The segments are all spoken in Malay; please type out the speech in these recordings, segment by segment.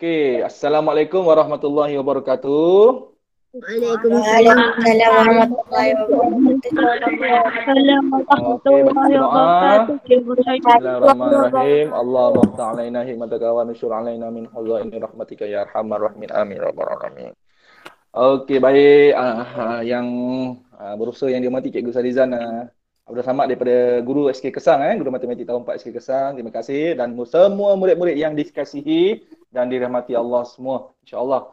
Okey, Assalamualaikum warahmatullahi wabarakatuh. Waalaikumsalam warahmatullahi wabarakatuh. Waalaikumsalam. Waalaikumsalam. Waalaikumsalam. Waalaikumsalam. Okey, baik. Uh, yang uh, berusaha yang dia mati Cikgu Salizan uh, Abdul Samad daripada Guru SK Kesang eh, Guru Matematik Tahun 4 SK Kesang. Terima kasih dan semua murid-murid yang dikasihi dan dirahmati Allah semua insyaallah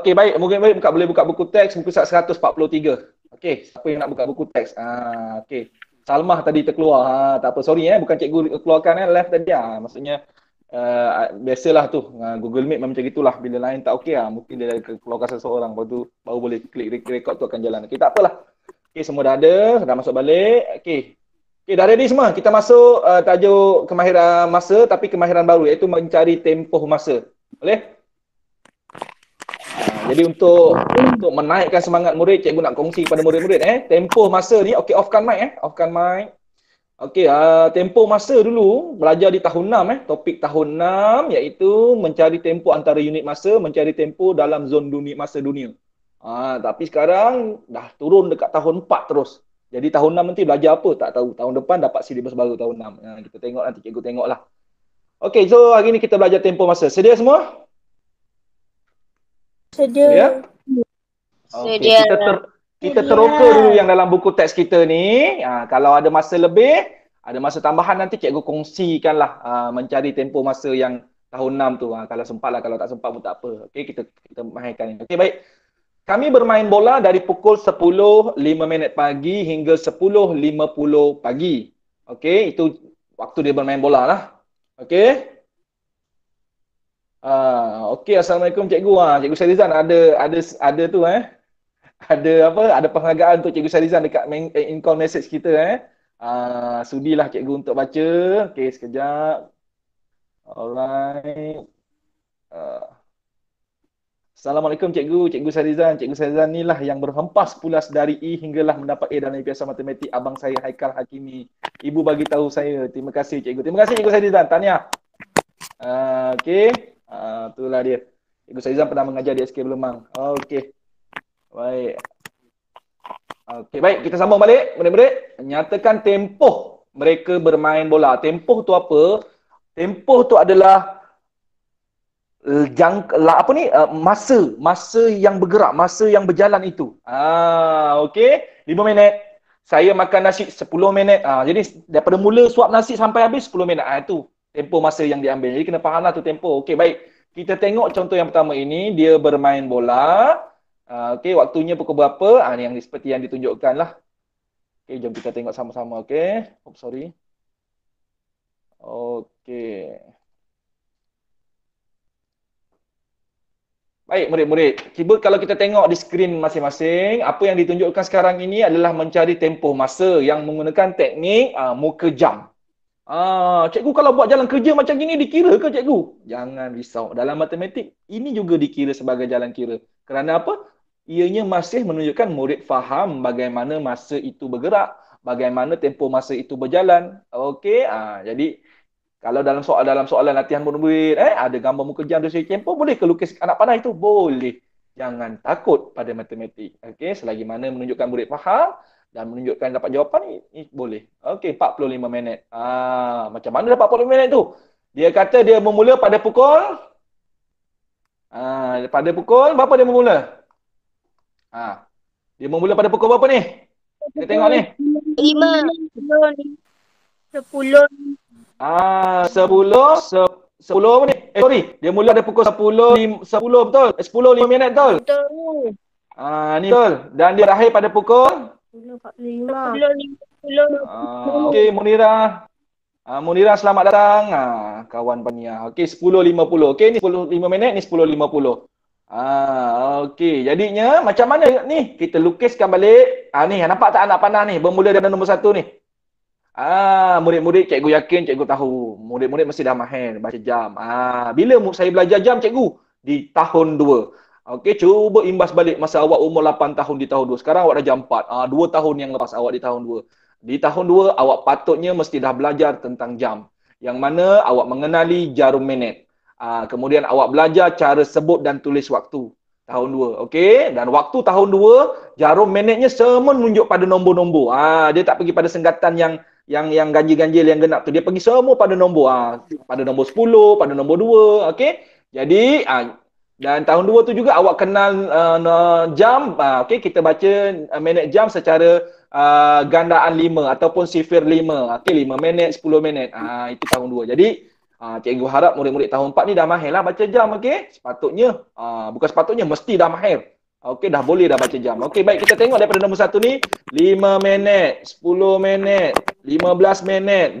okey baik mungkin baik buka boleh buka buku teks buku surat 143 okey siapa yang nak buka buku teks ah okey Salmah tadi terkeluar ha tak apa sorry eh bukan cikgu keluarkan eh left tadi ah maksudnya uh, biasalah tu uh, Google Meet memang macam itulah bila lain tak okey ah mungkin dia dah keluarkan seseorang baru tu baru boleh klik record tu akan jalan okey tak apalah okey semua dah ada dah masuk balik okey Okay, dah ready semua. Kita masuk uh, tajuk kemahiran masa tapi kemahiran baru iaitu mencari tempoh masa. Boleh? Ah, jadi untuk untuk menaikkan semangat murid, cikgu nak kongsi kepada murid-murid eh. Tempoh masa ni, okay, offkan mic eh. Offkan mic. Okay, uh, ah, tempoh masa dulu belajar di tahun 6 eh. Topik tahun 6 iaitu mencari tempoh antara unit masa, mencari tempoh dalam zon dunia masa dunia. Ah, tapi sekarang dah turun dekat tahun 4 terus. Jadi tahun 6 nanti belajar apa? Tak tahu. Tahun depan dapat silibus baru tahun 6. Ha, ya, kita tengok nanti. Cikgu tengok lah. Okay, so hari ni kita belajar tempo masa. Sedia semua? Sedia. Sedia. Okay, Sedia. Kita, ter, kita teroka dulu yang dalam buku teks kita ni. Ha, kalau ada masa lebih, ada masa tambahan nanti cikgu kongsikan lah ha, mencari tempo masa yang tahun 6 tu. Ha, kalau sempat lah, kalau tak sempat pun tak apa. Okay, kita, kita mahirkan ni. Okay, baik. Kami bermain bola dari pukul 10.05 minit pagi hingga 10.50 pagi. Okey, itu waktu dia bermain bola lah. Okey. Ah, okey assalamualaikum cikgu. Ah, cikgu Syarizan ada ada ada tu eh. Ada apa? Ada penghargaan untuk cikgu Syarizan dekat main, eh, in call message kita eh. Ah, sudilah cikgu untuk baca. Okey, sekejap. Alright. uh. Assalamualaikum cikgu, cikgu Sarizan. Cikgu Sarizan ni lah yang berhempas pulas dari E hinggalah mendapat A dalam IPS Matematik abang saya Haikal Hakimi. Ibu bagi tahu saya. Terima kasih cikgu. Terima kasih cikgu Sarizan. Tahniah. Uh, ah, okay. Uh, ah, itulah dia. Cikgu Sarizan pernah mengajar di SK Belumang. Okay. Baik. Okay, baik. Kita sambung balik. Murid-murid. Nyatakan tempoh mereka bermain bola. Tempoh tu apa? Tempoh tu adalah jangka eh, lah, apa ni eh, masa masa yang bergerak masa yang berjalan itu ah okey 5 minit saya makan nasi 10 minit ah jadi daripada mula suap nasi sampai habis 10 minit ah itu tempo masa yang diambil jadi kena fahamlah tu tempo? okey baik kita tengok contoh yang pertama ini dia bermain bola ah okey waktunya pukul berapa ah yang seperti yang ditunjukkan lah okey jom kita tengok sama-sama okey oh, sorry okey Baik murid-murid, tiba kalau kita tengok di skrin masing-masing, apa yang ditunjukkan sekarang ini adalah mencari tempoh masa yang menggunakan teknik uh, muka jam. Ah, uh, cikgu kalau buat jalan kerja macam gini dikira ke cikgu? Jangan risau. Dalam matematik ini juga dikira sebagai jalan kira. Kerana apa? Ianya masih menunjukkan murid faham bagaimana masa itu bergerak, bagaimana tempoh masa itu berjalan. Okey, ah uh, jadi kalau dalam soal dalam soalan latihan murid, eh ada gambar muka jam dosa campur boleh ke lukis anak panah itu? Boleh. Jangan takut pada matematik. Okey, selagi mana menunjukkan murid faham dan menunjukkan dapat jawapan ni, ni boleh. Okey, 45 minit. Ah, macam mana dapat 45 minit tu? Dia kata dia bermula pada pukul Ah, pada pukul berapa dia bermula? Ah. Dia bermula pada pukul berapa ni? Kita tengok ni. 5. 10. 10. Ah, sepuluh, sepuluh minit. Eh, sorry. Dia mula ada pukul sepuluh, sepuluh betul? Eh, sepuluh lima minit betul? Betul. Ah, ni betul. Dan dia berakhir pada pukul? Sepuluh lima. Sepuluh lima. Ah, okey, Munira. Uh, Munira selamat datang uh, kawan Pania. Okey sepuluh lima puluh. Okey ni 10.5 minit ni 10.50. Ah uh, okey jadinya macam mana ni kita lukiskan balik. Ah uh, ni nampak tak anak panah ni bermula dari nombor satu ni. Ah, murid-murid cikgu yakin cikgu tahu. Murid-murid mesti dah mahir baca jam. Ah, bila saya belajar jam cikgu? Di tahun 2. Okey, cuba imbas balik masa awak umur 8 tahun di tahun 2. Sekarang awak dah jam 4. Ah, 2 tahun yang lepas awak di tahun 2. Di tahun 2 awak patutnya mesti dah belajar tentang jam. Yang mana awak mengenali jarum minit. Ah, kemudian awak belajar cara sebut dan tulis waktu tahun 2. Okey, dan waktu tahun 2 jarum minitnya semua menunjuk pada nombor-nombor. Ah, dia tak pergi pada senggatan yang yang yang ganjil-ganjil yang genap tu dia pergi semua pada nombor ah ha, pada nombor 10 pada nombor 2 okey jadi ha, dan tahun 2 tu juga awak kenal uh, jam ha, ah, okey kita baca uh, minit jam secara uh, gandaan 5 ataupun sifir 5 okey 5 minit 10 minit ah ha, itu tahun 2 jadi ha, cikgu harap murid-murid tahun 4 ni dah mahir lah baca jam okey sepatutnya ha, bukan sepatutnya mesti dah mahir Okey, dah boleh dah baca jam. Okey, baik kita tengok daripada nombor satu ni. 5 minit, 10 minit, 15 minit, 20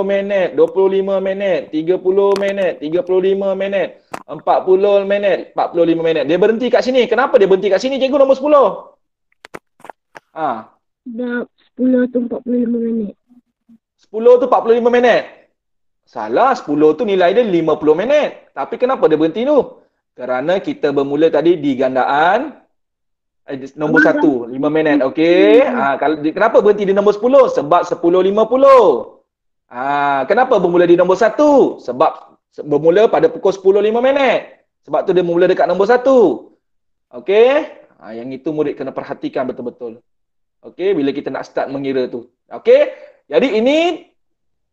minit, 25 minit, 30 minit, 35 minit, 40 minit, 45 minit. Dia berhenti kat sini. Kenapa dia berhenti kat sini, cikgu nombor 10? Ha. Sebab 10 atau 45 minit. 10 tu 45 minit? Salah, 10 tu nilai dia 50 minit. Tapi kenapa dia berhenti tu? Kerana kita bermula tadi di gandaan eh, nombor Amal satu, lima minit. Okey. Ah, kenapa berhenti di nombor sepuluh? Sebab sepuluh lima puluh. Ah, kenapa bermula di nombor satu? Sebab bermula pada pukul sepuluh lima minit. Sebab tu dia bermula dekat nombor satu. Okey. Ah, yang itu murid kena perhatikan betul-betul. Okey, bila kita nak start mengira tu. Okey. Jadi ini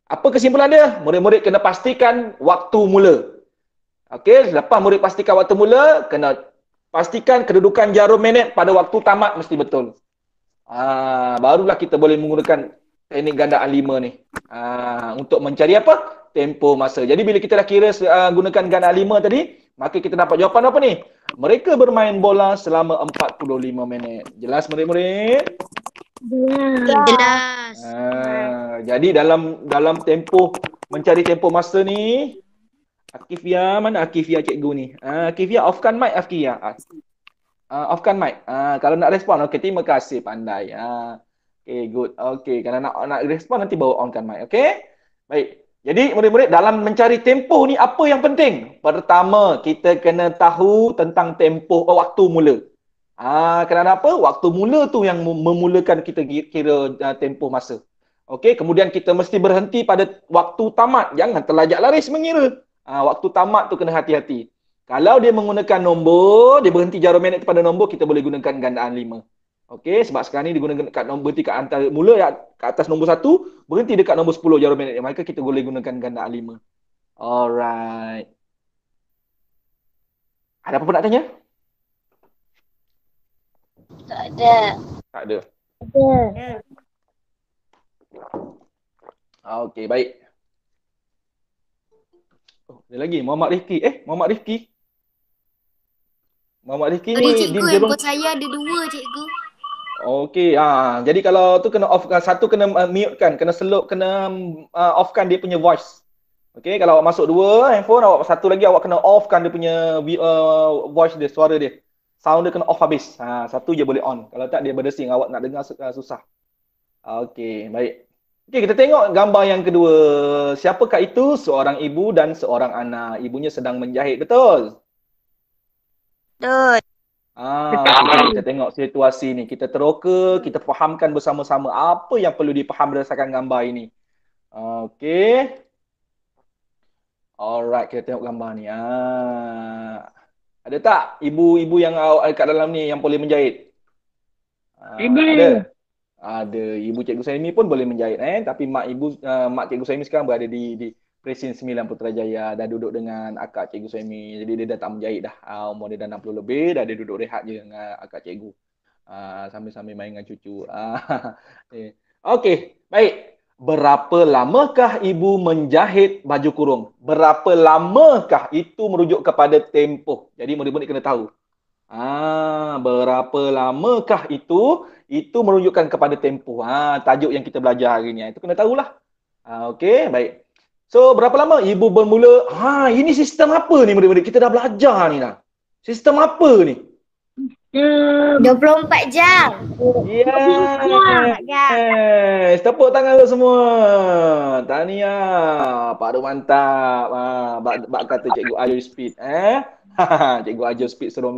apa kesimpulan dia? Murid-murid kena pastikan waktu mula. Okey, selepas murid pastikan waktu mula, kena pastikan kedudukan jarum minit pada waktu tamat mesti betul. Ah, barulah kita boleh menggunakan teknik ganda A5 ni. Ah, untuk mencari apa? Tempo masa. Jadi bila kita dah kira uh, gunakan ganda A5 tadi, maka kita dapat jawapan apa ni? Mereka bermain bola selama 45 minit. Jelas murid-murid? Jelas. Jelas. Ah, jadi dalam dalam tempo mencari tempo masa ni, Akifia mana Akifia cikgu ni? Uh, Akifia offkan mic Akifia. Uh, offkan mic. Uh, kalau nak respon okey terima kasih pandai. Ha. Uh, okay, good. Okey kalau nak nak respon nanti bawa onkan mic okey. Baik. Jadi murid-murid dalam mencari tempo ni apa yang penting? Pertama kita kena tahu tentang tempo. oh, waktu mula. Ah uh, apa? Waktu mula tu yang memulakan kita kira uh, tempoh masa. Okey, kemudian kita mesti berhenti pada waktu tamat. Jangan terlajak laris mengira. Ha, waktu tamat tu kena hati-hati. Kalau dia menggunakan nombor, dia berhenti jarum magnet pada nombor, kita boleh gunakan gandaan lima. Okey, sebab sekarang ni digunakan kat nombor berhenti kat antara mula ya, kat atas nombor satu berhenti dekat nombor sepuluh jarum magnet. Maka kita boleh gunakan gandaan lima. Alright. Ada apa-apa nak tanya? Tak ada. Tak ada. Tak ada. Okey, baik. Oh, ada lagi Muhammad Rifki. Eh, Muhammad Rifki. Muhammad Rifki ni di Jerong. saya ada dua cikgu. Okey, ha. jadi kalau tu kena off ah, satu kena ah, mute kan, kena slow, kena uh, off kan dia punya voice. Okey, kalau awak masuk dua handphone, awak satu lagi awak kena off kan dia punya uh, voice dia, suara dia. Sound dia kena off habis. Ha, satu je boleh on. Kalau tak dia berdesing, awak nak dengar susah. Okey, baik. Okay, kita tengok gambar yang kedua. Siapakah itu? Seorang ibu dan seorang anak. Ibunya sedang menjahit, betul? Betul. Ah, okay. kita tengok situasi ni. Kita teroka, kita fahamkan bersama-sama apa yang perlu dipaham berdasarkan gambar ini. Okay. Alright, kita tengok gambar ni. Ah. Ada tak ibu-ibu yang ada kat dalam ni yang boleh menjahit? Ah, ibu. Ada? ada ibu cikgu saya ni pun boleh menjahit eh tapi mak ibu uh, mak cikgu saya ni sekarang berada di di Presiden Sembilan Putrajaya dah duduk dengan akak cikgu Suami. Jadi dia dah tak menjahit dah. Uh, umur dia dah 60 lebih. Dah dia duduk rehat je dengan akak cikgu. Uh, sambil-sambil main dengan cucu. Uh, Okey. Baik. Berapa lamakah ibu menjahit baju kurung? Berapa lamakah itu merujuk kepada tempoh? Jadi murid-murid kena tahu. Ah, berapa lamakah itu? Itu menunjukkan kepada tempoh. Ha, tajuk yang kita belajar hari ni. Ha, itu kena tahulah. Ha, ah, okey, baik. So, berapa lama ibu bermula? Ha, ah, ini sistem apa ni, murid-murid? Kita dah belajar ni dah. Sistem apa ni? Hmm, 24 jam. Yes. yes. Tepuk tangan tu semua. Tania, Pak Du mantap. Ha, ah, bak, bak kata Cikgu Ayu Speed. Eh? Cikgu Ayu Speed Serum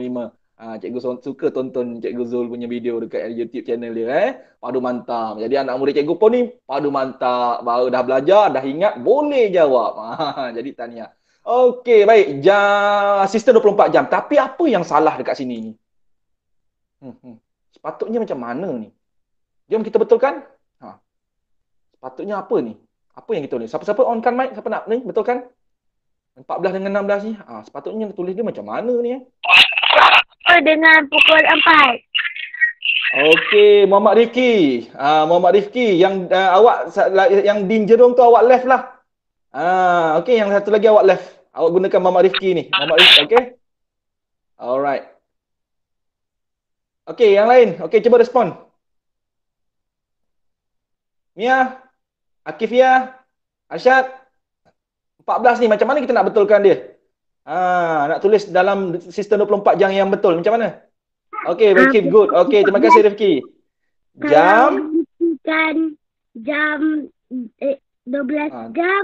Ah, cikgu suka tonton cikgu Zul punya video dekat YouTube channel dia eh. Padu mantap. Jadi anak murid cikgu pun ni padu mantap. Baru dah belajar, dah ingat boleh jawab. Ah, jadi tanya, Okey, baik. Jam sistem 24 jam. Tapi apa yang salah dekat sini ni? Hmm, hmm. Sepatutnya macam mana ni? Jom kita betulkan. Ha. Sepatutnya apa ni? Apa yang kita boleh? Siapa-siapa on kan mic? Siapa nak ni? Betulkan? 14 dengan 16 ni. Ha, sepatutnya tulis dia macam mana ni? Eh? Oh, dengan pukul 4. Okey, Muhammad Rifki. Ah uh, Muhammad Rifki yang uh, awak yang di jerung tu awak left lah. Ah uh, okey yang satu lagi awak left. Awak gunakan Muhammad Rifki ni. Muhammad Rifki okey. Alright. Okey, yang lain. Okey, cuba respon. Mia, Akif ya, Arsyad. 14 ni macam mana kita nak betulkan dia? Ah, nak tulis dalam sistem 24 jam yang betul. Macam mana? Okay, we keep good. Okay, terima kasih Rifki. Jam? Kan jam eh, 12 ah. jam.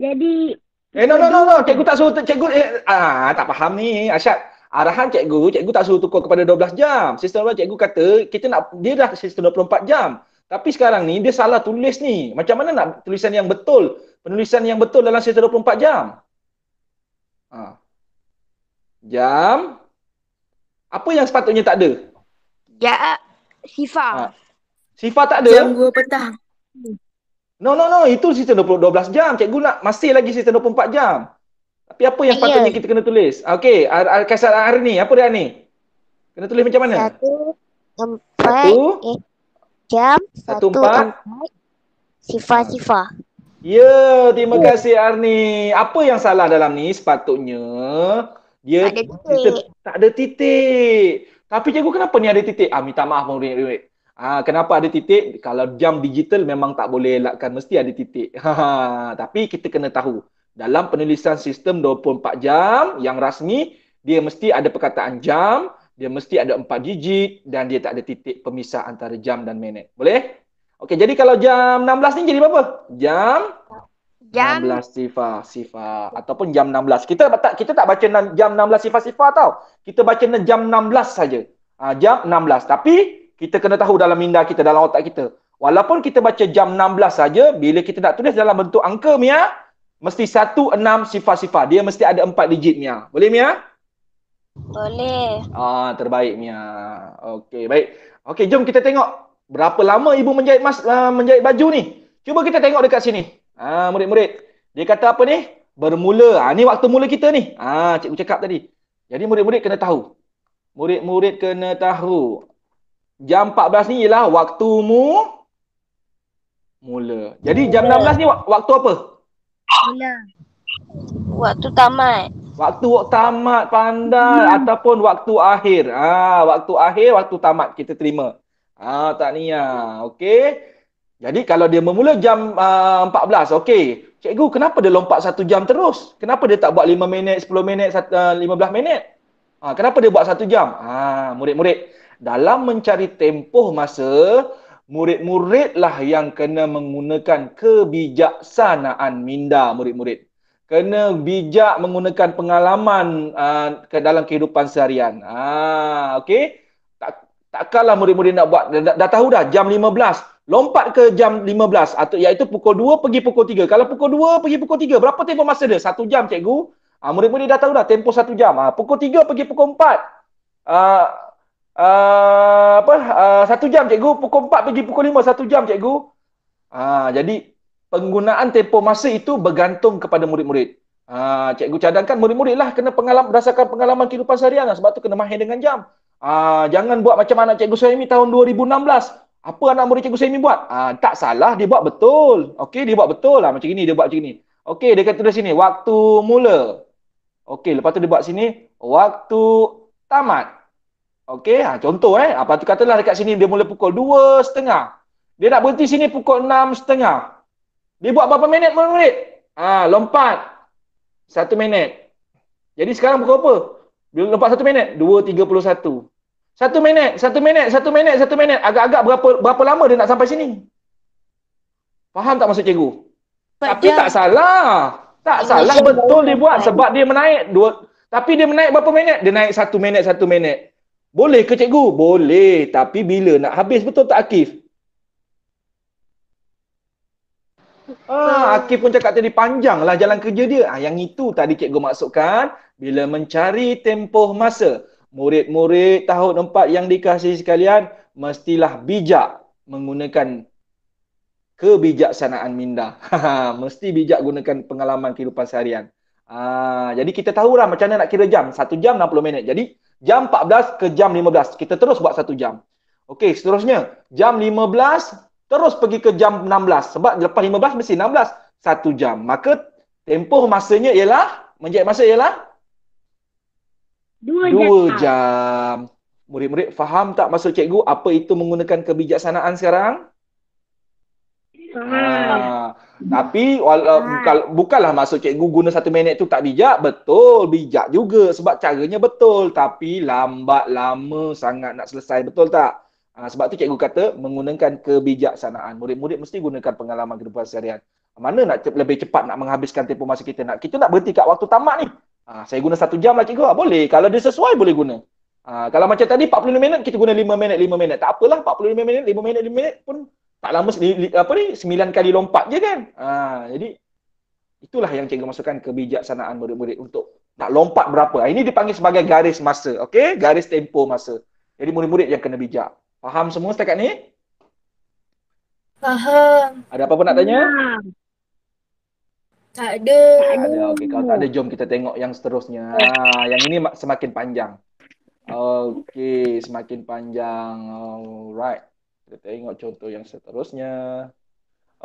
Jadi... Eh, no, no, no, no. Cikgu tak suruh, cikgu, eh, ah, tak faham ni, Asyad. Arahan cikgu, cikgu tak suruh tukar kepada 12 jam. Sistem apa cikgu kata, kita nak, dia dah sistem 24 jam. Tapi sekarang ni, dia salah tulis ni. Macam mana nak tulisan yang betul? Penulisan yang betul dalam sistem 24 jam? Ha. Jam. Apa yang sepatutnya tak ada? Ya, Sifa. Ha. Sifa tak ada. Jam 2 petang. No, no, no. Itu sistem 20, 12 jam. Cikgu nak masih lagi sistem 24 jam. Tapi apa yang yeah. patutnya kita kena tulis? Okey, Ar- Ar- Kaisar hari ni. Apa dia ni? Kena tulis macam mana? Satu, empat, satu, eh, jam, satu, satu empat, empat, sifar, sifar. Ya, terima oh. kasih Arni. Apa yang salah dalam ni sepatutnya dia tak ada titik. Kita, tak ada titik. Tapi cikgu kenapa ni ada titik? Ah minta maaf murid-murid. Ah kenapa ada titik? Kalau jam digital memang tak boleh elakkan mesti ada titik. Ha, ha, tapi kita kena tahu dalam penulisan sistem 24 jam yang rasmi dia mesti ada perkataan jam, dia mesti ada empat digit dan dia tak ada titik pemisah antara jam dan minit. Boleh? Okey, jadi kalau jam 16 ni jadi apa? Jam jam 16 sifa sifa ataupun jam 16. Kita tak kita tak baca jam 16 sifa sifa tau. Kita baca jam 16 saja. Ha, jam 16. Tapi kita kena tahu dalam minda kita, dalam otak kita. Walaupun kita baca jam 16 saja, bila kita nak tulis dalam bentuk angka Mia, mesti 1 6 sifa sifa. Dia mesti ada 4 digit Mia. Boleh Mia? Boleh. Ah, terbaik Mia. Okey, baik. Okey, jom kita tengok Berapa lama ibu menjahit mas, uh, menjahit baju ni? Cuba kita tengok dekat sini. Ha, murid-murid. Dia kata apa ni? Bermula. Ha, ni waktu mula kita ni. Ha, cikgu cakap tadi. Jadi murid-murid kena tahu. Murid-murid kena tahu. Jam 14 ni ialah waktu mu mula. Jadi jam 16 ni waktu apa? Mula. Waktu tamat. Waktu tamat pandai hmm. ataupun waktu akhir. Ah, ha, waktu akhir, waktu tamat kita terima. Ah ha, tak niat, ah. Okey. Jadi kalau dia bermula jam uh, ah, 14, okey. Cikgu, kenapa dia lompat satu jam terus? Kenapa dia tak buat 5 minit, 10 minit, 15 ah, minit? Ha, kenapa dia buat satu jam? Ha, murid-murid, dalam mencari tempoh masa, murid-muridlah yang kena menggunakan kebijaksanaan minda murid-murid. Kena bijak menggunakan pengalaman uh, ke dalam kehidupan seharian. Ha, okey? Tak murid-murid nak buat. Dah, dah tahu dah jam 15. Lompat ke jam 15 atau iaitu pukul 2 pergi pukul 3. Kalau pukul 2 pergi pukul 3, berapa tempoh masa dia? Satu jam, cikgu. Ha, murid-murid dah tahu dah tempoh satu jam. Ha, pukul 3 pergi pukul 4. Uh, ah, apa? Uh, satu jam, cikgu. Pukul 4 pergi pukul 5, satu jam, cikgu. Ha, jadi, penggunaan tempoh masa itu bergantung kepada murid-murid. Ha, cikgu cadangkan murid-murid lah kena pengalaman, berdasarkan pengalaman kehidupan seharian. Lah, sebab tu kena mahir dengan jam. Ah, jangan buat macam anak Cikgu Suhaimi tahun 2016. Apa anak murid Cikgu Suhaimi buat? Ah, tak salah, dia buat betul. Okey, dia buat betul lah macam ini, dia buat macam ini. Okey, dia kata dari sini, waktu mula. Okey, lepas tu dia buat sini, waktu tamat. Okey, ah, contoh eh. Apa ah, tu katalah dekat sini dia mula pukul 2.30. Dia nak berhenti sini pukul 6.30. Dia buat berapa minit murid? Ah, lompat. Satu minit. Jadi sekarang pukul apa? Bila nampak satu minit, dua tiga puluh satu. Satu minit, satu minit, satu minit, satu minit. Agak-agak berapa berapa lama dia nak sampai sini? Faham tak maksud cikgu? Pak Tapi jam. tak salah. Tak ini salah betul dia buat sebab dia menaik dua tapi dia menaik berapa minit? Dia naik satu minit, satu minit. Boleh ke cikgu? Boleh. Tapi bila nak habis betul tak Akif? Ah, Akif pun cakap tadi panjang lah jalan kerja dia. Ah, yang itu tadi cikgu maksudkan bila mencari tempoh masa. Murid-murid tahun empat yang dikasih sekalian mestilah bijak menggunakan kebijaksanaan minda. Mesti bijak gunakan pengalaman kehidupan seharian. Ah, jadi kita tahu lah macam mana nak kira jam. satu jam 60 minit. Jadi jam 14 ke jam 15. Kita terus buat satu jam. Okey, seterusnya. Jam 15, terus pergi ke jam 16 sebab lepas 15 mesti 16 satu jam maka tempoh masanya ialah menjadi masa ialah dua jam. jam. Murid-murid faham tak maksud cikgu apa itu menggunakan kebijaksanaan sekarang? Faham. Ha. Tapi wala, bukal, bukanlah masuk cikgu guna satu minit tu tak bijak. Betul, bijak juga sebab caranya betul. Tapi lambat lama sangat nak selesai. Betul tak? Ha, sebab tu cikgu kata menggunakan kebijaksanaan. Murid-murid mesti gunakan pengalaman kehidupan seharian. Mana nak cip, lebih cepat nak menghabiskan tempoh masa kita nak. Kita nak berhenti kat waktu tamat ni. Ha, saya guna satu jam lah cikgu. Ha, boleh. Kalau dia sesuai boleh guna. Ha, kalau macam tadi 45 minit kita guna 5 minit 5 minit. Tak apalah 45 minit 5 minit 5 minit pun tak lama apa ni 9 kali lompat je kan. Ha, jadi itulah yang cikgu masukkan kebijaksanaan murid-murid untuk nak lompat berapa. Ini dipanggil sebagai garis masa. Okay? Garis tempoh masa. Jadi murid-murid yang kena bijak. Faham semua setakat ni? Faham. Ada apa-apa nak tanya? Tak ada. Tak ada. Okey, kalau tak ada jom kita tengok yang seterusnya. Ha, yang ini semakin panjang. Okey, semakin panjang. Alright. Kita tengok contoh yang seterusnya.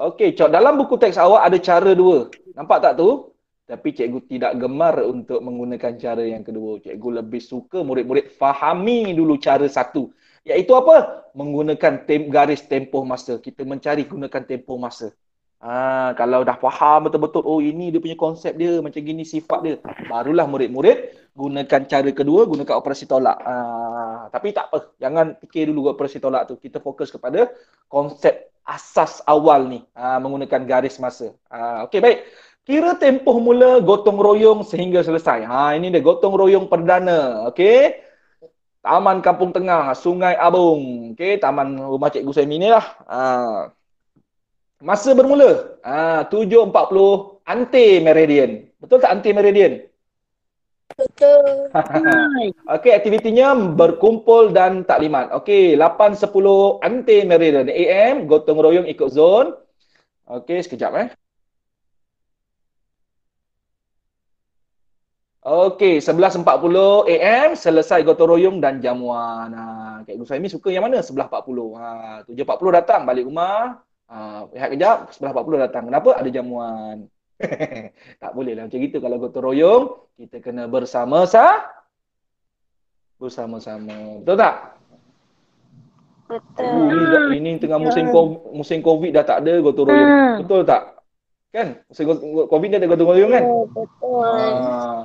Okey, cok dalam buku teks awak ada cara dua. Nampak tak tu? Tapi cikgu tidak gemar untuk menggunakan cara yang kedua. Cikgu lebih suka murid-murid fahami dulu cara satu. Iaitu apa? Menggunakan tem- garis tempoh masa. Kita mencari gunakan tempoh masa. ha, kalau dah faham betul-betul, oh ini dia punya konsep dia, macam gini sifat dia. Barulah murid-murid gunakan cara kedua, gunakan operasi tolak. Ha, tapi tak apa, jangan fikir dulu operasi tolak tu. Kita fokus kepada konsep asas awal ni, ha, menggunakan garis masa. Ha, Okey, baik. Kira tempoh mula gotong royong sehingga selesai. Ha, ini dia gotong royong perdana. Okey. Taman Kampung Tengah, Sungai Abung. Okey, taman rumah Cikgu Semi ni lah. Ha. Masa bermula, ha, 7.40 anti-meridian. Betul tak anti-meridian? Betul. Okey, aktivitinya berkumpul dan taklimat. Okey, 8.10 anti-meridian. AM, gotong royong ikut zon. Okey, sekejap eh. Okey, 11.40 AM selesai gotong royong dan jamuan. Ha, Kak Ibu Suhaimi suka yang mana? 11.40. Ha, 7.40 datang balik rumah. Ha, rehat kejap, 11.40 datang. Kenapa? Ada jamuan. tak boleh lah macam itu kalau gotong royong. Kita kena bersama sah. Bersama-sama. Betul tak? Betul. ini, ini tengah ya. musim COVID, musim COVID dah tak ada gotong royong. Hmm. Betul tak? Kan? Musim COVID dah ada gotong royong kan? Ya, betul. Ha.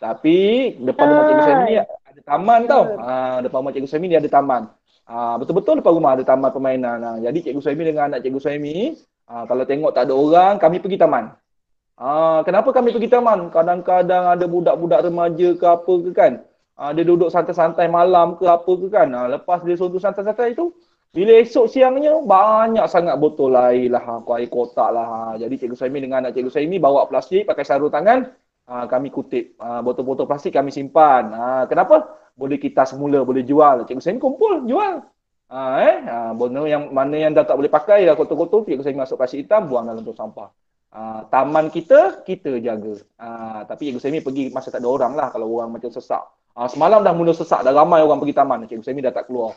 Tapi depan rumah cikgu Sami ni ada taman tau. Ha, depan rumah cikgu Sami ni ada taman. Ha, betul-betul depan rumah ada taman permainan. Ha. Jadi cikgu Sami dengan anak cikgu Sami, ha, kalau tengok tak ada orang, kami pergi taman. Ha, kenapa kami pergi taman? Kadang-kadang ada budak-budak remaja ke apa ke kan. Ha, dia duduk santai-santai malam ke apa ke kan. Ha, lepas dia suruh santai-santai itu, bila esok siangnya, banyak sangat botol air lah, air kotak lah. Jadi cikgu Saimi dengan anak cikgu Saimi bawa plastik, pakai sarung tangan, Ah, kami kutip ah, botol-botol plastik kami simpan. Ah, kenapa? Boleh kita semula boleh jual. Cikgu saya kumpul jual. eh, benda yang mana yang dah tak boleh pakai dah kotor-kotor, Cikgu Sain masuk plastik hitam buang dalam tong sampah. taman kita kita jaga. tapi Cikgu Sain pergi masa tak ada orang lah kalau orang macam sesak. semalam dah mula sesak dah ramai orang pergi taman. Cikgu saya dah tak keluar.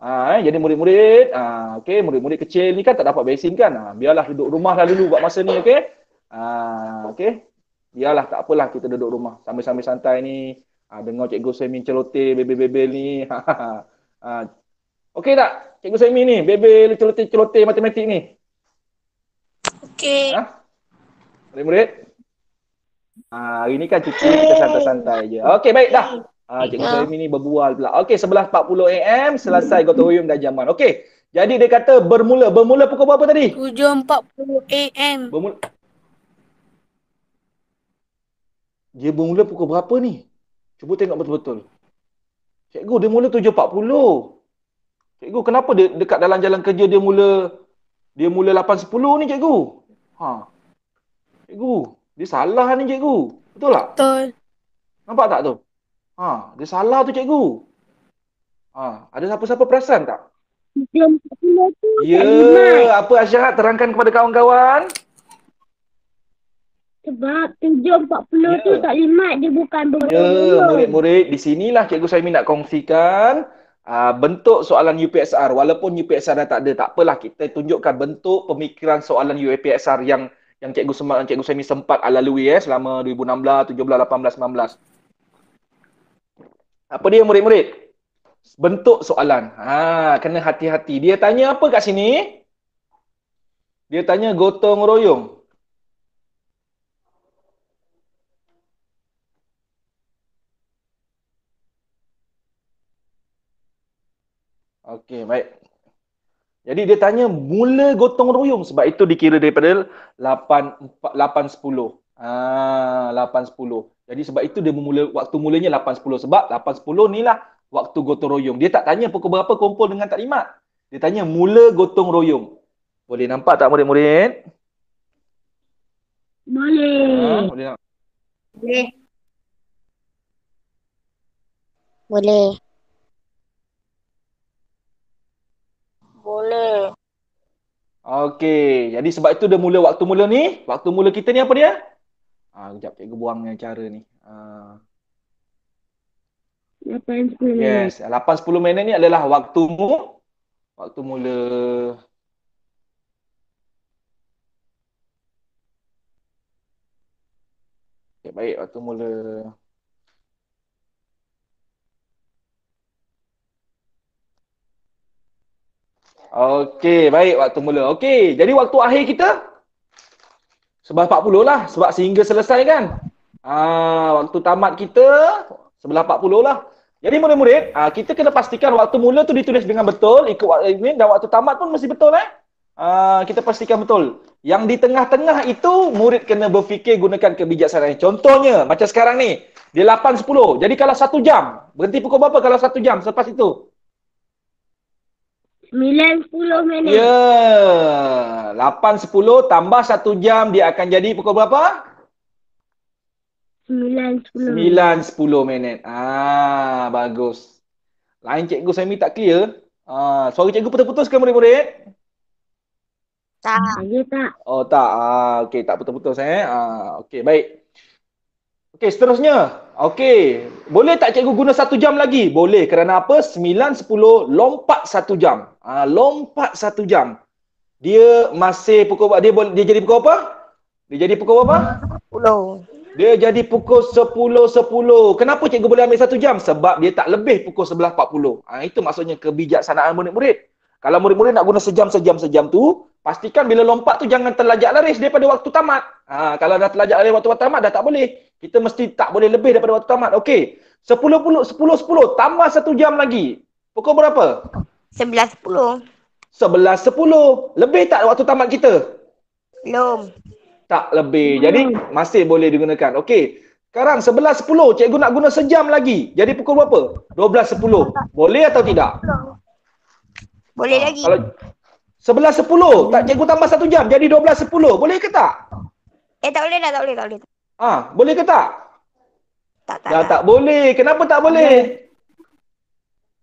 eh, jadi murid-murid, okay, murid-murid kecil ni kan tak dapat basin kan. biarlah duduk rumah dah dulu buat masa ni okey. Ah, okay. okay biarlah tak apalah kita duduk rumah sambil-sambil santai ni ha, dengar cikgu Semin celoteh bebel-bebel ni ha, okey tak cikgu Semin ni bebel celoteh-celoteh matematik ni okey ha? murid murid ha, ah, hari ni kan cuti kita santai-santai je okey baik dah ha, cikgu ha. Ya. Semin ni berbual pula okay sebelah 40 am selesai gotoroyum dan jaman okay jadi dia kata bermula bermula pukul berapa tadi 7.40 am bermula dia bermula pukul berapa ni? Cuba tengok betul-betul. Cikgu, dia mula 7.40. Cikgu, kenapa dia, dekat dalam jalan kerja dia mula dia mula 8.10 ni, cikgu? Ha. Cikgu, dia salah ni, cikgu. Betul tak? Betul. Nampak tak tu? Ha, dia salah tu, cikgu. Ha, ada siapa-siapa perasan tak? Ya, apa Asyarat terangkan kepada kawan-kawan? Sebab tujuh empat puluh tu ya. tak taklimat dia bukan berbentuk. Ya, yeah, murid-murid di sinilah cikgu Saimi nak kongsikan uh, bentuk soalan UPSR. Walaupun UPSR dah tak ada, tak apalah kita tunjukkan bentuk pemikiran soalan UPSR yang yang cikgu Semak dan cikgu Saimi sempat alalui eh selama 2016, 17, 18, Apa dia murid-murid? Bentuk soalan. Ha, kena hati-hati. Dia tanya apa kat sini? Dia tanya gotong royong. Okey, baik. Jadi dia tanya mula gotong royong sebab itu dikira daripada 8 Ah 810. Jadi sebab itu dia bermula waktu mulanya 810 sebab 810 ni lah waktu gotong royong. Dia tak tanya pukul berapa kumpul dengan taklimat. Dia tanya mula gotong royong. Boleh nampak tak murid-murid? Boleh. Ha, boleh. Boleh. Boleh. Boleh. Okey, jadi sebab itu dah mula waktu mula ni. Waktu mula kita ni apa dia? Ah, kejap cikgu buang yang cara ni. Ah. 8.10 minit. Yes, 8.10 minit ni adalah waktu mu. Waktu mula. Okay, baik, waktu mula. Okey, baik waktu mula. Okey, jadi waktu akhir kita sebelah 40 lah sebab sehingga selesai kan. Ah, waktu tamat kita sebelah 40 lah. Jadi murid-murid, ah, kita kena pastikan waktu mula tu ditulis dengan betul ikut waktu ini dan waktu tamat pun mesti betul eh. Ah, kita pastikan betul. Yang di tengah-tengah itu murid kena berfikir gunakan kebijaksanaan. Contohnya macam sekarang ni, dia 8.10. Jadi kalau 1 jam, berhenti pukul berapa kalau 1 jam selepas itu? Sembilan sepuluh minit. Ya. Lapan sepuluh tambah satu jam dia akan jadi pukul berapa? Sembilan sepuluh. Sembilan sepuluh minit. Ah, bagus. Lain cikgu saya tak clear. Ah, suara cikgu putus-putus ke murid-murid? Tak. ya tak. Oh tak. Ah, okey tak putus-putus eh. Ah, okey baik. Okey, seterusnya. Okey, boleh tak cikgu guna satu jam lagi? Boleh kerana apa? 9.10 lompat satu jam. ha, lompat satu jam. Dia masih pukul dia dia jadi pukul apa? Dia jadi pukul apa? 10. Dia jadi pukul 10.10. Kenapa cikgu boleh ambil satu jam? Sebab dia tak lebih pukul 11.40. Ah, ha, itu maksudnya kebijaksanaan murid-murid. Kalau murid-murid nak guna sejam, sejam, sejam tu, pastikan bila lompat tu jangan terlajak laris daripada waktu tamat. Ha, kalau dah terlajak laris waktu tamat, dah tak boleh. Kita mesti tak boleh lebih daripada waktu tamat. Okey. sepuluh 10 sepuluh 10 tambah satu jam lagi. Pukul berapa? Sebelas sepuluh. Sebelas sepuluh Lebih tak waktu tamat kita? Belum. Tak lebih. Jadi masih boleh digunakan. Okey. Sekarang 11.10. Cikgu nak guna sejam lagi. Jadi pukul berapa? Dua belas sepuluh. Boleh atau tidak? 10. Boleh ha, lagi. Kalau sepuluh tak cikgu tambah satu jam jadi dua belas sepuluh Boleh ke tak? Eh tak boleh dah, tak boleh, tak boleh. Ah, ha, boleh ke tak? Tak, tak. Dah ya, tak, tak boleh. Kenapa tak boleh?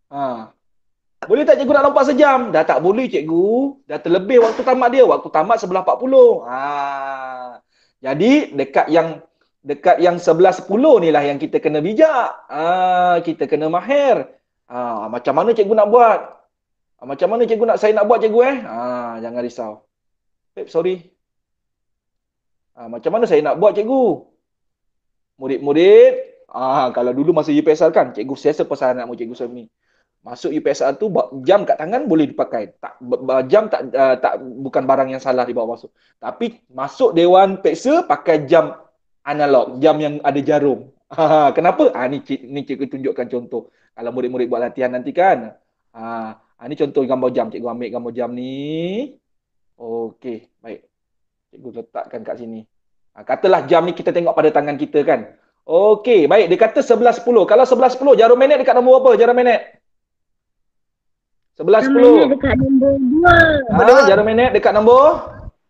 Ah. Ha. Boleh tak cikgu nak lompat sejam? Dah tak boleh cikgu. Dah terlebih waktu tamat dia. Waktu tamat puluh Ha. Jadi dekat yang dekat yang 11.10 ni lah yang kita kena bijak. Ha. Kita kena mahir. Ha. Macam mana cikgu nak buat? Ha, macam mana cikgu nak saya nak buat cikgu eh? Ha, jangan risau. Pep, eh, sorry. Ha, macam mana saya nak buat cikgu? Murid-murid, ah ha, kalau dulu masa UPSR kan, cikgu siasa pesan anakmu cikgu Sami. Masuk UPSR tu jam kat tangan boleh dipakai. Tak jam tak uh, tak bukan barang yang salah dibawa masuk. Tapi masuk dewan peksa pakai jam analog, jam yang ada jarum. Ha, kenapa? Ah ha, ni cik, ni cikgu tunjukkan contoh. Kalau murid-murid buat latihan nanti kan. Ah ha, Ha, ni contoh gambar jam. Cikgu ambil gambar jam ni. Okey, baik. Cikgu letakkan kat sini. Ha, katalah jam ni kita tengok pada tangan kita kan. Okey, baik. Dia kata 11.10. Kalau 11.10, jarum minit dekat nombor apa? Jarum minit. 11.10. Jarum minit dekat nombor 2. Ha, jarum minit dekat nombor?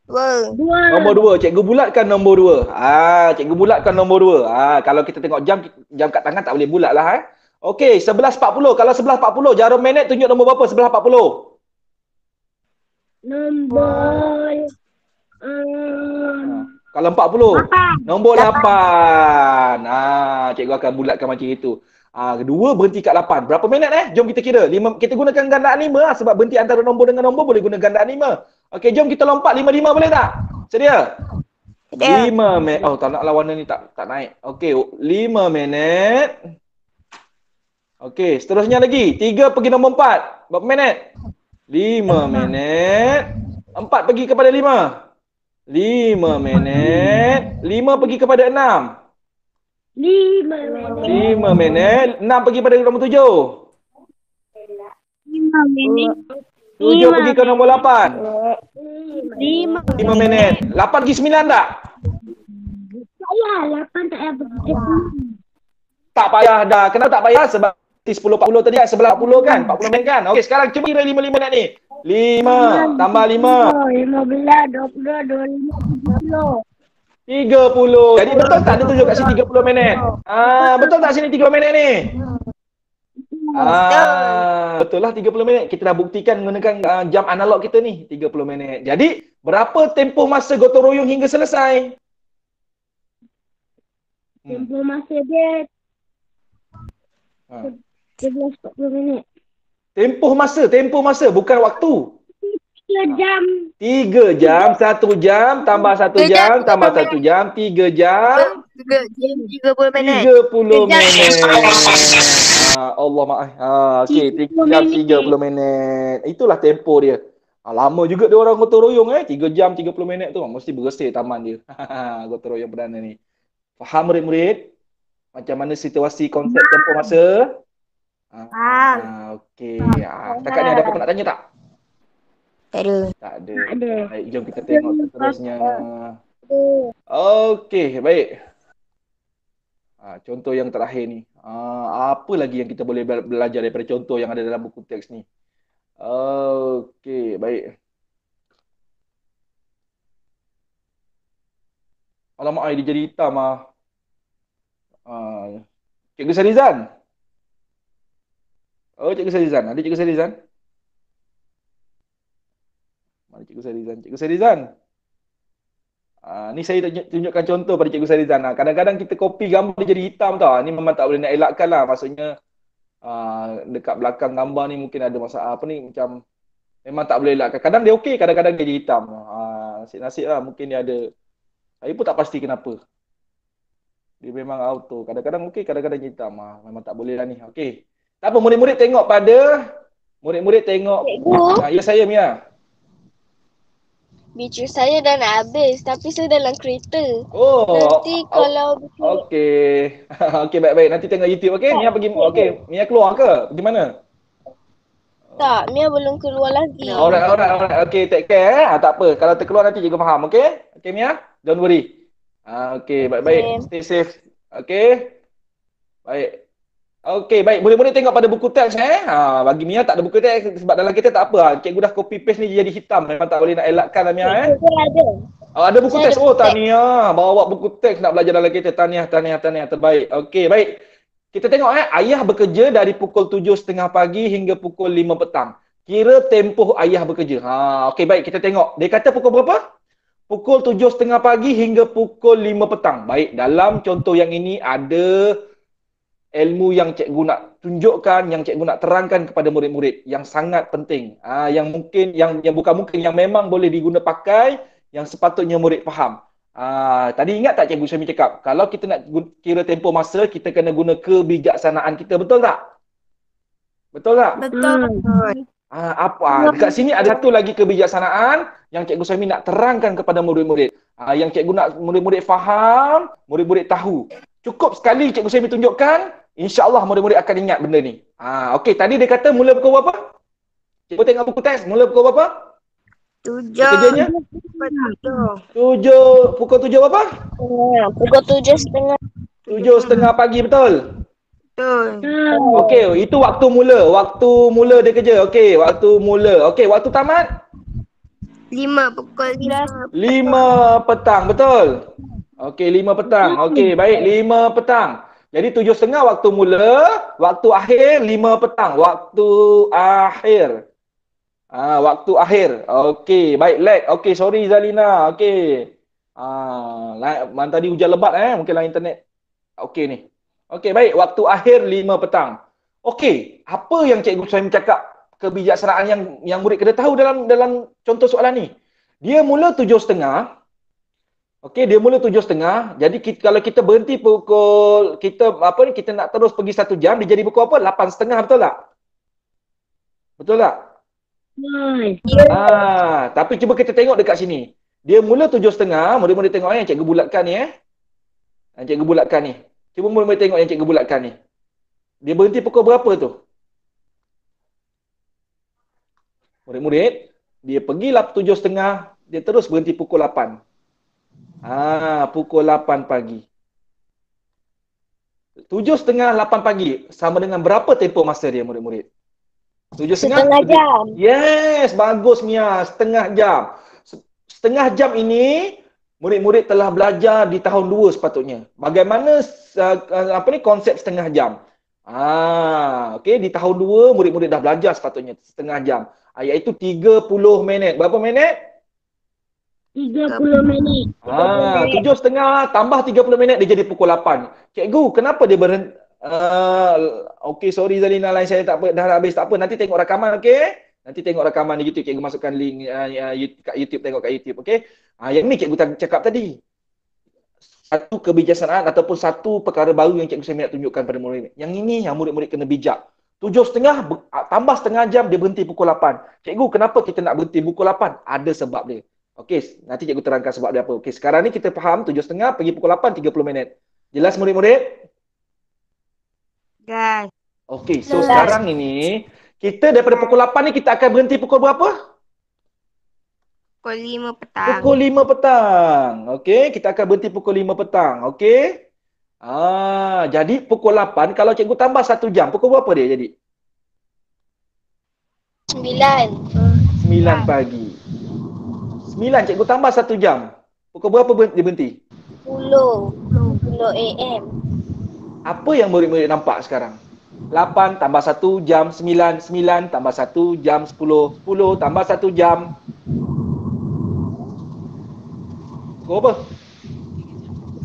2. Nombor 2. Cikgu bulatkan nombor 2. Ah, ha, cikgu bulatkan nombor 2. Ah, ha, kalau kita tengok jam jam kat tangan tak boleh bulat lah. Eh. Okey, 11.40. Kalau 11.40, jarum minit tunjuk nombor berapa 11.40? Nombor... Uh, nombor 11. Kalau 40? 8. Nombor 8. 8. ah, cikgu akan bulatkan macam itu. Ah, kedua berhenti kat 8. Berapa minit eh? Jom kita kira. lima kita gunakan ganda 5 lah, sebab berhenti antara nombor dengan nombor boleh guna ganda 5. Okey, jom kita lompat lima lima boleh tak? Sedia? Ya. lima minit. Oh, tak nak lawan ni tak tak naik. Okey, lima minit. Okey, seterusnya lagi. Tiga pergi nombor empat. Berapa minit? Lima minit. Empat pergi kepada lima. Lima minit. Lima pergi kepada enam. Lima minit. Lima minit. Enam pergi kepada nombor tujuh. Lima minit. Tujuh pergi ke nombor lapan. Lima minit. Lima minit. Lapan pergi sembilan tak? Tak payah. Lapan tak payah Tak payah dah. Kenapa tak payah? Sebab 10-40 tadi ah, kan? Sebelah 40 kan? 40 main kan? Okey, sekarang cuba kira 55 minit ni. 5 tambah 5. 15, 20, 25, 30. 30. Jadi betul tak dia tunjuk kat sini 30 minit? Ah, betul tak sini 30 minit ni? Ah, betul lah 30 minit. Kita dah buktikan menggunakan uh, jam analog kita ni 30 minit. Jadi berapa tempoh masa gotong royong hingga selesai? Hmm. Tempoh masa dia ah. 13.40 minit. Tempoh masa, tempoh masa bukan waktu. 3 jam. 3 jam, 1 jam tambah 1 jam, jam tambah 1 jam, 3 jam. 3 jam 30 minit. 30 minit. Ah, Allah maaf. Ha ah, okey, 3 jam 30 minit. Itulah tempoh dia. Ha, lama juga dia orang gotong royong eh. 3 jam 30 minit tu mesti bersih taman dia. Ha gotong royong perdana ni. Faham murid-murid? Macam mana situasi konsep tempoh masa? Ah, ah. okey. Ah, setakat ni ada apa-apa nak tanya tak? Tak ada. Tak ada. Baik, jom kita tengok seterusnya. Okey, baik. Ah, contoh yang terakhir ni. Ah, apa lagi yang kita boleh belajar daripada contoh yang ada dalam buku teks ni? Okey, baik. Alamak, air dia jadi hitam ah. Ah, Cikgu Sarizan. Cikgu Oh, Cikgu Sarizan. Ada Cikgu Sarizan? Mana Cikgu Sarizan? Cikgu Sarizan? Uh, ah, ni saya tunjukkan contoh pada Cikgu Sarizan. Ah, kadang-kadang kita copy gambar dia jadi hitam tau. Ah, ni memang tak boleh nak elakkan lah. Maksudnya uh, dekat belakang gambar ni mungkin ada masa apa ni macam memang tak boleh elakkan. Kadang dia okey, kadang-kadang dia jadi hitam. Uh, nasib-nasib lah mungkin dia ada. Saya pun tak pasti kenapa. Dia memang auto. Kadang-kadang okey, kadang-kadang hitam. Uh, memang tak boleh lah ni. Okey. Tak apa, murid-murid tengok pada murid-murid tengok ayah ya, saya Mia. Biju saya dah nak habis tapi saya dalam kereta. Oh. Nanti kalau Okey. okey baik-baik nanti tengok YouTube okey. Mia pergi okey. Mia keluar ke? Pergi mana? Tak, Mia belum keluar lagi. Alright, alright, alright. Okey, take care eh. Ha, tak apa. Kalau terkeluar nanti juga faham, okey? Okey Mia, don't worry. Ah, ha, okey, baik-baik. Okay. Stay safe. Okey. Baik. Okey, baik. Boleh-boleh tengok pada buku teks eh. Ha, bagi Mia tak ada buku teks sebab dalam kereta tak apa. Ha. Cikgu dah copy paste ni jadi hitam. Memang tak boleh nak elakkan lah Mia eh. Ada. Oh, ada buku teks. Oh, Tania. Bawa buku teks nak belajar dalam kereta. Tania, Tania, Tania. Terbaik. Okey, baik. Kita tengok eh. Ayah bekerja dari pukul 7.30 pagi hingga pukul 5 petang. Kira tempoh ayah bekerja. Ha, Okey, baik. Kita tengok. Dia kata pukul berapa? Pukul 7.30 pagi hingga pukul 5 petang. Baik. Dalam contoh yang ini ada ilmu yang cikgu nak tunjukkan yang cikgu nak terangkan kepada murid-murid yang sangat penting ah yang mungkin yang yang bukan mungkin yang memang boleh diguna pakai yang sepatutnya murid faham ah tadi ingat tak cikgu Syami cakap kalau kita nak kira tempoh masa kita kena guna kebijaksanaan kita betul tak betul tak betul hmm. ah apa ah, dekat sini ada satu lagi kebijaksanaan yang cikgu Syami nak terangkan kepada murid-murid ah yang cikgu nak murid-murid faham murid-murid tahu Cukup sekali Cikgu Sami tunjukkan, insya-Allah murid-murid akan ingat benda ni. Ha, okey, tadi dia kata mula pukul berapa? Cikgu tengok buku teks, mula pukul berapa? Tujuh. Kerjanya? Tujuh. Pukul tujuh berapa? Ya, pukul tujuh setengah. Tujuh setengah pagi, betul? Betul. Hmm. Okey, itu waktu mula. Waktu mula dia kerja. Okey, waktu mula. Okey, waktu tamat? Lima pukul lima. Lima petang, betul? Okey, lima petang. Hmm. Okey, baik. Lima petang. Jadi tujuh setengah waktu mula, waktu akhir lima petang. Waktu akhir. Ah, waktu akhir. Okey, baik. Lag. Okey, sorry Zalina. Okey. Ah, ha, lag. tadi hujan lebat eh. Mungkin lah internet. Okey ni. Okey, baik. Waktu akhir lima petang. Okey, apa yang Cikgu Suhaim cakap kebijaksanaan yang yang murid kena tahu dalam dalam contoh soalan ni? Dia mula tujuh setengah, Okey, dia mula tujuh setengah. Jadi kita, kalau kita berhenti pukul kita apa ni kita nak terus pergi satu jam, dia jadi pukul apa? Lapan setengah betul tak? Betul tak? Hmm. Ah, tapi cuba kita tengok dekat sini. Dia mula tujuh setengah. Mula-mula tengok yang eh, cikgu bulatkan ni eh. Yang eh, cikgu bulatkan ni. Cuba mula-mula tengok yang cikgu bulatkan ni. Dia berhenti pukul berapa tu? Murid-murid, dia pergi lap tujuh setengah, dia terus berhenti pukul lapan. Ha, pukul 8 pagi. 7 setengah 8 pagi sama dengan berapa tempoh masa dia murid-murid? 7 setengah jam. Yes, bagus Mia, setengah jam. Setengah jam ini murid-murid telah belajar di tahun 2 sepatutnya. Bagaimana uh, apa ni konsep setengah jam? Ah, okey di tahun 2 murid-murid dah belajar sepatutnya setengah jam. Ah, iaitu 30 minit. Berapa minit? 30 minit. Ah, tujuh setengah lah. tambah 30 minit dia jadi pukul 8. Cikgu, kenapa dia berhenti? Uh, okay, sorry Zalina lain saya tak apa, dah habis. Tak apa, nanti tengok rakaman, okay? Nanti tengok rakaman di YouTube. Cikgu masukkan link uh, uh YouTube, kat YouTube, tengok kat YouTube, okay? Ah, yang ni cikgu cakap tadi. Satu kebijaksanaan ataupun satu perkara baru yang cikgu saya nak tunjukkan pada murid. Yang ini yang murid-murid kena bijak. Tujuh setengah, tambah setengah jam dia berhenti pukul 8. Cikgu, kenapa kita nak berhenti pukul 8? Ada sebab dia. Okey, nanti cikgu terangkan sebab dia apa. Okey, sekarang ni kita faham 7.30 pergi pukul 8.30 minit. Jelas murid-murid? Guys. Yeah. Okey, so Jelas. sekarang ini kita daripada pukul 8 ni kita akan berhenti pukul berapa? Pukul 5 petang. Pukul 5 petang. Okey, kita akan berhenti pukul 5 petang. Okey. Ah, jadi pukul 8 kalau cikgu tambah 1 jam, pukul berapa dia jadi? 9. 9 pagi. Sembilan, cikgu tambah satu jam. Pukul berapa dia berhenti? puluh, puluh AM. Apa yang murid-murid nampak sekarang? Lapan, tambah satu jam sembilan, sembilan, tambah satu jam sepuluh, sepuluh, tambah satu jam. Pukul apa?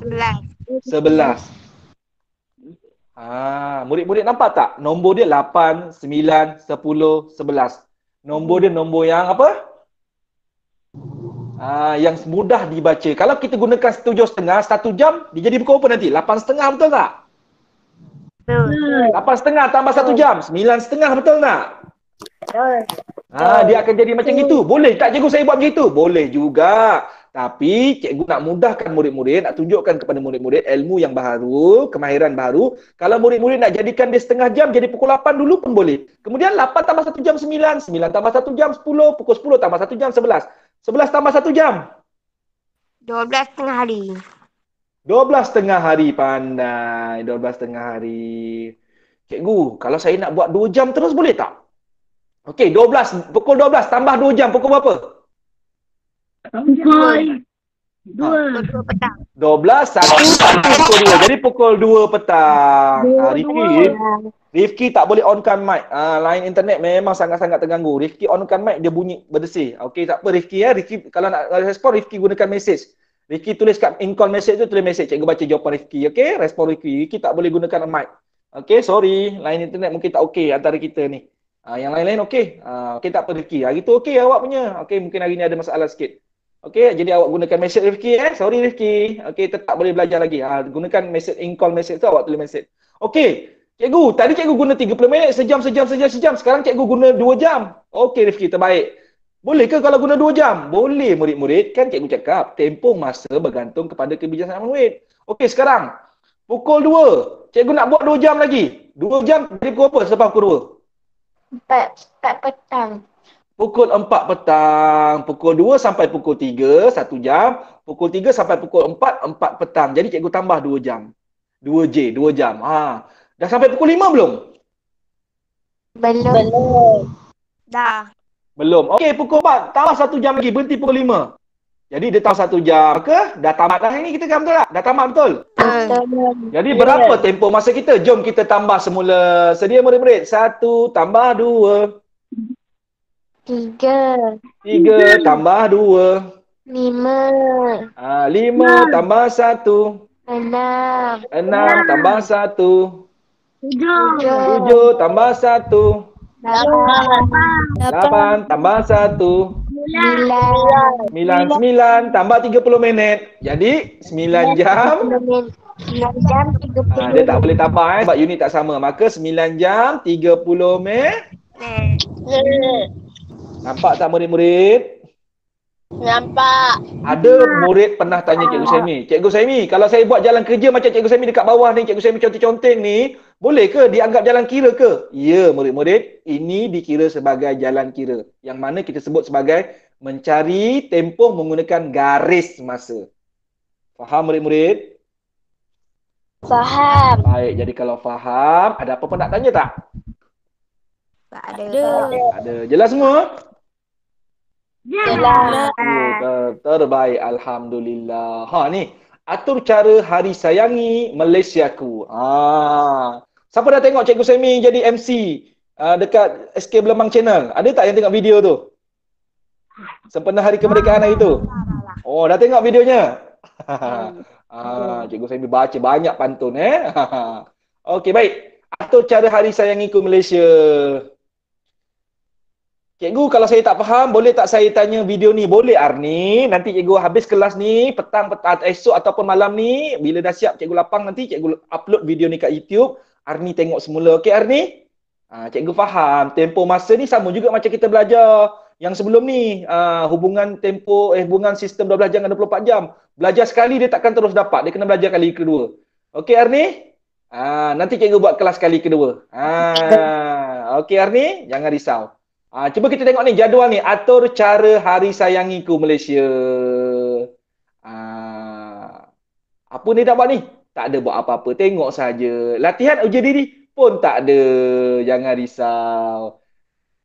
Sebelas. Sebelas. Ah, murid-murid nampak tak? Nombor dia 8, 9, 10, 11. Nombor dia nombor yang apa? Ah, yang mudah dibaca. Kalau kita gunakan tujuh setengah, satu jam, dia jadi pukul apa nanti? Lapan setengah betul tak? Hmm. Lapan setengah tambah satu jam, sembilan setengah betul tak? Ha, dia akan jadi macam itu. Boleh tak cikgu saya buat begitu? Boleh juga. Tapi cikgu nak mudahkan murid-murid, nak tunjukkan kepada murid-murid ilmu yang baru, kemahiran baru. Kalau murid-murid nak jadikan dia setengah jam jadi pukul 8 dulu pun boleh. Kemudian 8 tambah 1 jam 9, 9 tambah 1 jam 10, pukul 10 tambah 1 jam 11. Sebelas tambah satu jam. Dua belas tengah hari. Dua belas tengah hari pandai. Dua belas tengah hari. Cikgu, kalau saya nak buat dua jam terus boleh tak? Okey, dua belas Pukul dua belas tambah dua jam. Pukul berapa? Pukul. Dua. Ha, dua petang. Dua belas, oh, satu, satu dua. Jadi pukul dua petang. Ah, dua, ha, Rifki, dua. Rifki tak boleh onkan mic. Ha, lain internet memang sangat-sangat terganggu. Rifki onkan mic, dia bunyi berdesih. Okey, tak apa Rifki. Ya. Rifki kalau nak respon, Rifki gunakan mesej. Rifki tulis kat in-call mesej tu, tulis mesej. Cikgu baca jawapan Rifki. Okey, respon Rifki. Rifki tak boleh gunakan mic. Okey, sorry. Lain internet mungkin tak okey antara kita ni. Ha, yang lain-lain okey. Ha, okey, tak apa Rifki. Hari tu okey awak punya. Okey, mungkin hari ni ada masalah sikit. Okey, jadi awak gunakan message Rifki eh. Sorry Rifki. Okey, tetap boleh belajar lagi. Ha, gunakan message in call message tu awak tulis message. Okey. Cikgu, tadi cikgu guna 30 minit, sejam, sejam, sejam, sejam. Sekarang cikgu guna 2 jam. Okey Rifki, terbaik. Boleh ke kalau guna 2 jam? Boleh murid-murid. Kan cikgu cakap, tempoh masa bergantung kepada kebijaksanaan murid. Okey, sekarang. Pukul 2. Cikgu nak buat 2 jam lagi. 2 jam dari pukul apa selepas pukul 2? 4, 4 petang. Pukul 4 petang, pukul 2 sampai pukul 3, 1 jam. Pukul 3 sampai pukul 4, 4 petang. Jadi cikgu tambah 2 jam. 2J, 2 jam. Ha. Dah sampai pukul 5 belum? Belum. belum. Dah. Belum. Okey, pukul 4. Tambah 1 jam lagi. Berhenti pukul 5. Jadi dia tambah 1 jam ke? Dah tamat dah ini kita kan betul tak? Dah tamat betul? Betul. Jadi berapa tempoh masa kita? Jom kita tambah semula. Sedia murid-murid. 1 tambah 2. Tiga. Tiga tambah dua. Lima. Ha, lima enam. tambah satu. Enam. Enam tambah satu. Tujuh. Tujuh tambah satu. Lapan. Lapan tambah satu. Sembilan. Sembilan tambah tiga puluh minit. Jadi sembilan jam. 9 jam 30 minit. Ha, dia tak boleh tambah eh sebab unit tak sama. Maka sembilan jam tiga puluh minit. Hmm. Yeah. Nampak tak murid-murid? Nampak. Ada murid pernah tanya Cikgu Semi. Cikgu Semi, kalau saya buat jalan kerja macam Cikgu Semi dekat bawah ni, Cikgu Semi conteng-conteng ni, boleh ke dianggap jalan kira ke? Ya, murid-murid. Ini dikira sebagai jalan kira. Yang mana kita sebut sebagai mencari tempoh menggunakan garis masa. Faham, murid-murid? Faham. Baik, jadi kalau faham, ada apa-apa nak tanya tak? Tak ada. Tak ada. ada. Jelas semua? Ya. Ya, terbaik Alhamdulillah Ha ni Atur cara hari sayangi Malaysia ku ha. Siapa dah tengok Cikgu Semi jadi MC uh, Dekat SK Belemang Channel Ada tak yang tengok video tu? Sempena hari kemerdekaan hari tu? Oh dah tengok videonya? ha. Cikgu Semi baca banyak pantun eh Okey baik Atur cara hari sayangi ku Malaysia Cikgu kalau saya tak faham boleh tak saya tanya video ni? Boleh Arni. Nanti cikgu habis kelas ni petang petang eh, esok ataupun malam ni bila dah siap cikgu lapang nanti cikgu upload video ni kat YouTube. Arni tengok semula. Okey Arni? Ha, cikgu faham. Tempo masa ni sama juga macam kita belajar yang sebelum ni uh, hubungan tempo eh hubungan sistem 12 jam dengan 24 jam. Belajar sekali dia takkan terus dapat. Dia kena belajar kali kedua. Okey Arni? Ha, nanti cikgu buat kelas kali kedua. Ha, Okey Arni? Jangan risau. Uh, cuba kita tengok ni jadual ni. Atur cara hari sayangiku Malaysia. Uh, apa ni tak buat ni? Tak ada buat apa-apa. Tengok saja. Latihan uji diri pun tak ada. Jangan risau.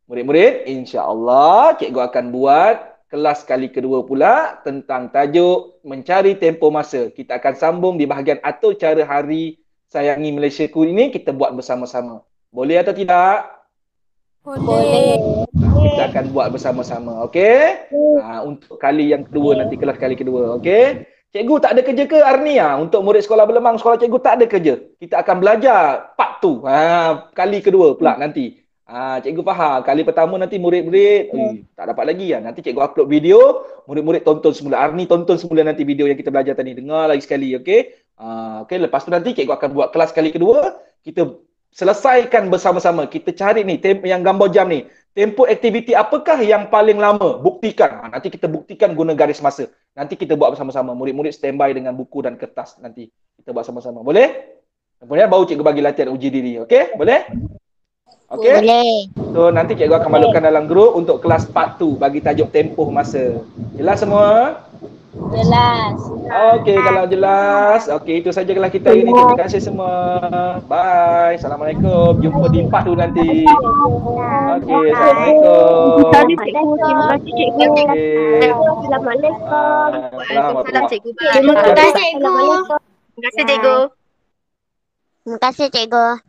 Murid-murid, insya-Allah cikgu akan buat kelas kali kedua pula tentang tajuk mencari tempo masa. Kita akan sambung di bahagian atur cara hari sayangi Malaysia ku ini kita buat bersama-sama. Boleh atau tidak? Boleh. Boleh. Kita akan buat bersama-sama, okey? Ha, untuk kali yang kedua nanti kelas kali kedua, okey? Cikgu tak ada kerja ke Arni ah untuk murid sekolah berlemang sekolah cikgu tak ada kerja. Kita akan belajar part tu. Ha, ah, kali kedua pula nanti. Ha, cikgu faham kali pertama nanti murid-murid hmm. tak dapat lagi ah. Nanti cikgu upload video, murid-murid tonton semula. Arni tonton semula nanti video yang kita belajar tadi. Dengar lagi sekali, okey? Ha, okey lepas tu nanti cikgu akan buat kelas kali kedua. Kita selesaikan bersama-sama. Kita cari ni yang gambar jam ni. Tempoh aktiviti apakah yang paling lama? Buktikan. Ha, nanti kita buktikan guna garis masa. Nanti kita buat bersama-sama. Murid-murid standby dengan buku dan kertas nanti. Kita buat sama-sama. Boleh? Kemudian baru cikgu bagi latihan uji diri. Okey? Boleh? Okey? Boleh. So nanti cikgu akan malukan dalam grup untuk kelas part 2 bagi tajuk tempoh masa. Jelas semua? Jelas. Okey, kalau jelas. Okey, itu sajalah kita hari ini. Terima kasih semua. Bye. Assalamualaikum. Jumpa di part tu nanti. Okey, Assalamualaikum. Terima kasih cikgu. Assalamualaikum. Okay. Assalamualaikum. Terima kasih cikgu. Terima kasih cikgu. Terima kasih cikgu. Terima kasih cikgu.